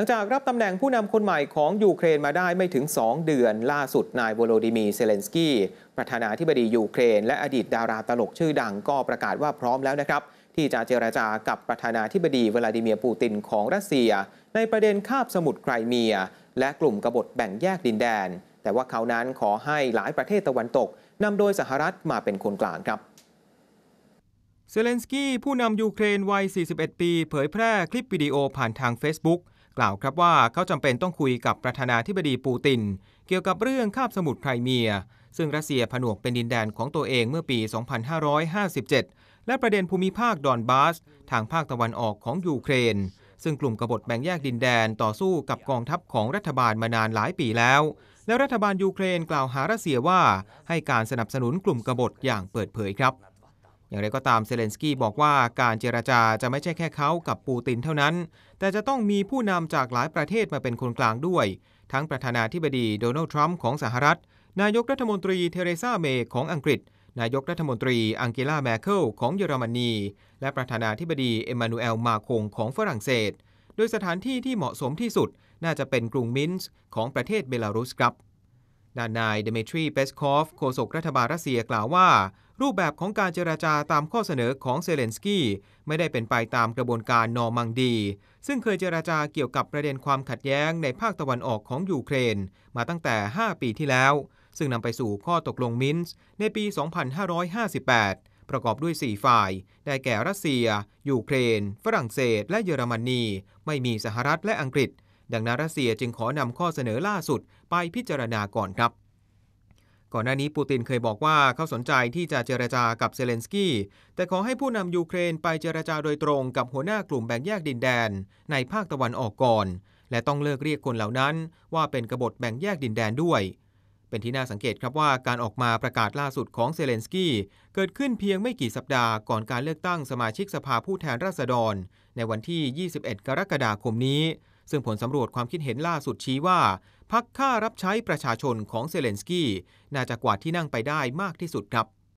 ลังจากรับตำแหน่งผู้นำคนใหม่ของยูเครนมาได้ไม่ถึง 2 เดือนล่าสุดนายโวโลดิมีเซเลนสกี้ประธานาธิบดียูเครนและอดีตดาราตลกชื่อดังก็ประกาศว่าพร้อมแล้วนะครับที่จะเจรจากับประธานาธิบดีวลาดิเมียร์ปูตินของรัสเซีย ในประเด็นคาบสมุทรไครเมีย และกลุ่มกบฏแบ่งแยกดินแดน แต่ว่าเขานั้นขอให้หลายประเทศตะวันตกนำโดยสหรัฐมาเป็นคนกลางครับเซเลนสกี้ผู้นำยูเครนวัย41ปีเผยแพร่คลิปวิดีโอผ่านทาง Facebook กล่าวครับว่าเขาจำเป็นต้องคุยกับประธานาธิบดีปูติน เกี่ยวกับเรื่องคาบสมุทรไครเมีย ซึ่งรัสเซียผนวกเป็นดินแดนของตัวเองเมื่อปี 2557 และประเด็นภูมิภาคดอนบาส ทางภาคตะวันออกของยูเครน ซึ่งกลุ่มกบฏแบ่งแยกดินแดนต่อสู้กับกองทัพของรัฐบาลมานานหลายปีแล้ว และรัฐบาลยูเครนกล่าวหารัสเซียว่าให้การสนับสนุนกลุ่มกบฏอย่างเปิดเผยครับอย่างไรก็ตามเซเลนสกี้บอกว่า การเจราจาจะไม่ใช่แค่เขากับปูตินเท่านั้น แต่จะต้องมีผู้นำจากหลายประเทศมาเป็นคนกลางด้วย ทั้งประธานาธิบดีโดนัลด์ทรัมป์ของสหรัฐ นายกรัฐมนตรีเทเรซาเมย์ของอังกฤษ นายกรัฐมนตรีอังเกลาแมเคิลของเยอรมนีและประธานาธิบดีเอ็มมานูเอลมาคงของฝรั่งเศส โดยสถานที่ที่เหมาะสมที่สุดน่าจะเป็นกรุงมินส์ของประเทศเบลารุสครับด้านนายเดเมทรีเปสคอฟโฆษกรัฐบาลรัสเซียกล่าวว่ารูปแบบของการเจราจาตามข้อเสนอของเซเลนสกี้ไม่ได้เป็นไปตามกระบวนการนอร์มังดี ซึ่งเคยเจราจาเกี่ยวกับประเด็นความขัดแย้งในภาคตะวันออกของยูเครน มาตั้งแต่ 5 ปีที่แล้วซึ่งนำไปสู่ข้อตกลงมินส์ในปี 2558 ประกอบด้วย 4 ฝ่าย ได้แก่รัสเซีย ยูเครน ฝรั่งเศสและเยอรมนี ไม่มีสหรัฐและอังกฤษ ดังนั้นรัสเซียจึงขอนำข้อเสนอล่าสุดไปพิจารณาก่อนครับก่อนหน้านี้ปูตินเคยบอกว่าเขาสนใจที่จะเจรจากับเซเลนสกี้แต่ขอให้ผู้นำยูเครนไปเจรจาโดยตรงกับหัวหน้ากลุ่มแบ่งแยกดินแดนในภาคตะวันออกก่อน และต้องเลิกเรียกคนเหล่านั้น ว่าเป็นกบฏแบ่งแยกดินแดนด้วย เป็นที่น่าสังเกตครับว่าการออกมาประกาศล่าสุดของเซเลนสกี้เกิดขึ้นเพียงไม่กี่สัปดาห์ก่อนการเลือกตั้งสมาชิกสภาผู้แทนราษฎร ในวันที่ 21 กรกฎาคมนี้ซึ่งผลสำรวจความคิดเห็นล่าสุดชี้ว่าพรรคค่ารับใช้ประชาชนของเซเลนสกี้น่าจะกวาดที่นั่งไปได้มากที่สุดครับ